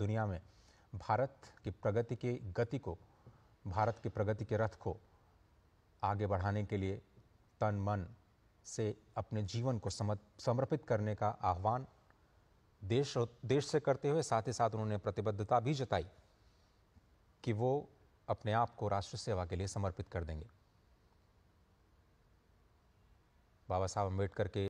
दुनिया में भारत की प्रगति की गति को भारत की प्रगति के रथ को आगे बढ़ाने के लिए तन मन से अपने जीवन को समर्पित करने का आह्वान देश देश से करते हुए साथ ही साथ उन्होंने प्रतिबद्धता भी जताई कि वो अपने आप को राष्ट्र सेवा के लिए समर्पित कर देंगे बाबा साहब अम्बेडकर के